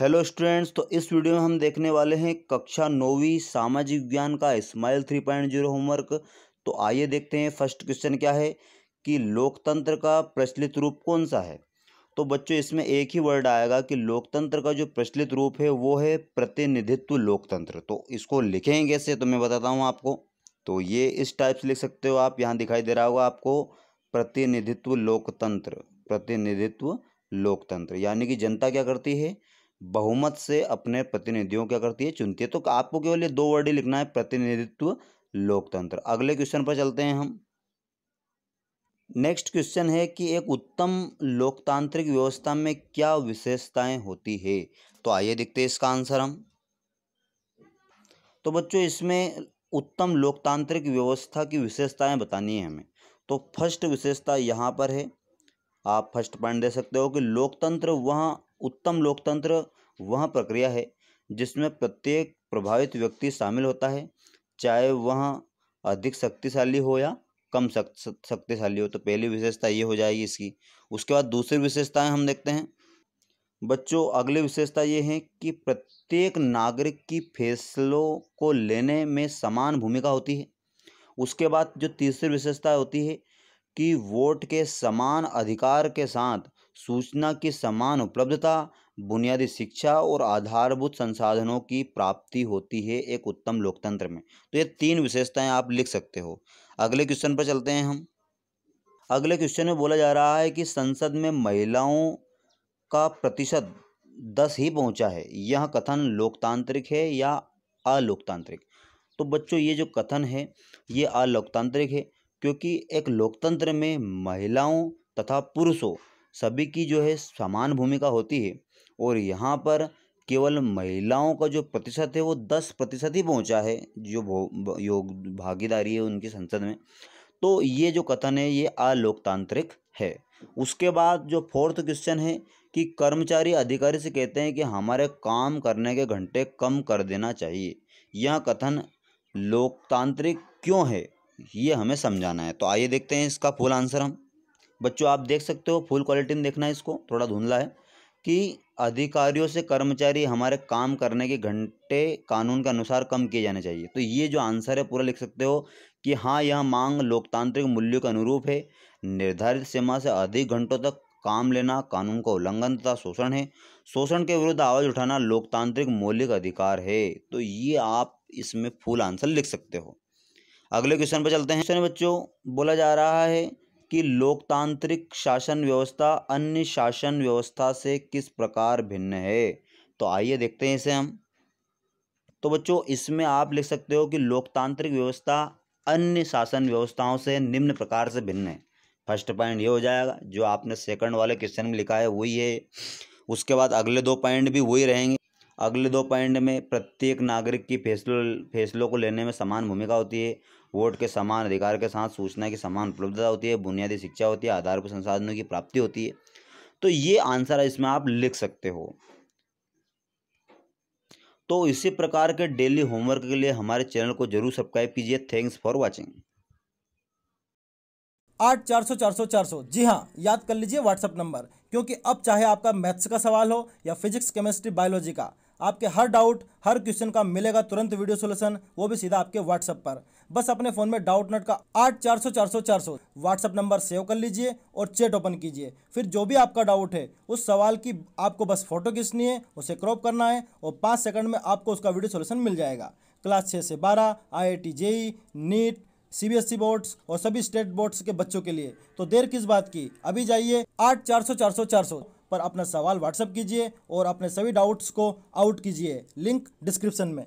hello students तो इस video में हम देखने वाले हैं कक्षा नौवीं सामाजिक विज्ञान का smile three point zero homework तो आइए देखते हैं फर्स्ट क्वेश्चन क्या है कि लोकतंत्र का प्रचलित रूप कौन सा है तो बच्चों इसमें एक ही वर्ड आएगा कि लोकतंत्र का जो प्रचलित रूप है वो है प्रतिनिधित्व लोकतंत्र तो इसको लिखेंगे कैसे तो मैं बताता हूँ आपको तो ये इस टाइप से लिख सकते हो आप यहाँ दिखाई दे रहा होगा आपको प्रतिनिधित्व लोकतंत्र प्रतिनिधित्व लोकतंत्र यानी कि जनता क्या करती है बहुमत से अपने प्रतिनिधियों क्या करती है चुनती है तो आपको केवल ये दो वर्ड ही लिखना है प्रतिनिधित्व लोकतंत्र अगले क्वेश्चन पर चलते हैं हम नेक्स्ट क्वेश्चन है कि एक उत्तम लोकतांत्रिक व्यवस्था में क्या विशेषताएं होती है तो आइए देखते हैं इसका आंसर हम तो बच्चों इसमें उत्तम लोकतांत्रिक व्यवस्था की विशेषताएं बतानी है हमें तो फर्स्ट विशेषता यहाँ पर है आप फर्स्ट पॉइंट दे सकते हो कि लोकतंत्र वह उत्तम लोकतंत्र वह प्रक्रिया है जिसमें प्रत्येक प्रभावित व्यक्ति शामिल होता है चाहे वह अधिक शक्तिशाली हो या कम शक्तिशाली हो तो पहली विशेषता ये हो जाएगी इसकी उसके बाद दूसरी विशेषताएं हम देखते हैं बच्चों अगली विशेषता ये है कि प्रत्येक नागरिक की फैसलों को लेने में समान भूमिका होती है उसके बाद जो तीसरी विशेषता होती है कि वोट के समान अधिकार के साथ सूचना की समान उपलब्धता बुनियादी शिक्षा और आधारभूत संसाधनों की प्राप्ति होती है एक उत्तम लोकतंत्र में तो ये तीन विशेषताएं आप लिख सकते हो अगले क्वेश्चन पर चलते हैं हम अगले क्वेश्चन में बोला जा रहा है कि संसद में महिलाओं का प्रतिशत दस ही पहुंचा है यह कथन लोकतांत्रिक है या अलोकतांत्रिक तो बच्चों ये जो कथन है ये अलोकतांत्रिक है क्योंकि एक लोकतंत्र में महिलाओं तथा पुरुषों सभी की जो है समान भूमिका होती है और यहाँ पर केवल महिलाओं का जो प्रतिशत है वो दस प्रतिशत ही पहुँचा है जो योग भागीदारी है उनकी संसद में तो ये जो कथन है ये अलोकतांत्रिक है उसके बाद जो फोर्थ क्वेश्चन है कि कर्मचारी अधिकारी से कहते हैं कि हमारे काम करने के घंटे कम कर देना चाहिए यह कथन लोकतांत्रिक क्यों है ये हमें समझाना है तो आइए देखते हैं इसका फुल आंसर हम बच्चों आप देख सकते हो फुल क्वालिटी में देखना है इसको थोड़ा धुंधला है कि अधिकारियों से कर्मचारी हमारे काम करने के घंटे कानून के अनुसार कम किए जाने चाहिए तो ये जो आंसर है पूरा लिख सकते हो कि हाँ यह मांग लोकतांत्रिक मूल्यों के अनुरूप है निर्धारित सीमा से अधिक घंटों तक काम लेना कानून का उल्लंघन तथा शोषण है शोषण के विरुद्ध आवाज़ उठाना लोकतांत्रिक मौलिक अधिकार है तो ये आप इसमें फुल आंसर लिख सकते हो अगले क्वेश्चन पर चलते हैं क्वेश्चन बच्चों बोला जा रहा है कि लोकतांत्रिक शासन व्यवस्था अन्य शासन व्यवस्था से किस प्रकार भिन्न है तो आइए देखते हैं इसे हम तो बच्चों इसमें आप लिख सकते हो कि लोकतांत्रिक व्यवस्था अन्य शासन व्यवस्थाओं से निम्न प्रकार से भिन्न है फर्स्ट पॉइंट ये हो जाएगा जो आपने सेकंड वाले क्वेश्चन में लिखा है वही है उसके बाद अगले दो पॉइंट भी वही रहेंगे अगले दो पॉइंट में प्रत्येक नागरिक की फैसलों फैसलों को लेने में समान भूमिका होती है वोट के समान अधिकार के साथ सूचना की समान उपलब्धता होती है बुनियादी शिक्षा होती है आधारभूत संसाधनों की प्राप्ति होती है तो ये आंसर है इसमें आप लिख सकते हो तो इसी प्रकार के डेली होमवर्क के लिए हमारे चैनल को जरूर सब्सक्राइब कीजिए थैंक्स फॉर वॉचिंग आठ चार सौ चार सौ चार सौ जी हाँ याद कर लीजिए व्हाट्सअप नंबर क्योंकि अब चाहे आपका मैथ्स का सवाल हो या फिजिक्स केमिस्ट्री बायोलॉजी का आपके हर डाउट हर क्वेश्चन का मिलेगा तुरंत वीडियो सोल्यूशन वो भी सीधा आपके व्हाट्सएप पर बस अपने फोन में डाउट नट का आठ चार सौ चार सौ चार सौ व्हाट्सएप नंबर सेव कर लीजिए और चैट ओपन कीजिए फिर जो भी आपका डाउट है उस सवाल की आपको बस फोटो खींचनी है उसे क्रॉप करना है और पाँच सेकंड में आपको उसका वीडियो सोल्यूशन मिल जाएगा क्लास छः से बारह I I T JEE NEET CBSE boards e और सभी स्टेट बोर्ड्स के बच्चों के लिए तो देर किस बात की अभी जाइए आठ चार सौ चार सौ चार सौ पर अपना सवाल व्हाट्सअप कीजिए और अपने सभी डाउट्स को आउट कीजिए लिंक डिस्क्रिप्शन में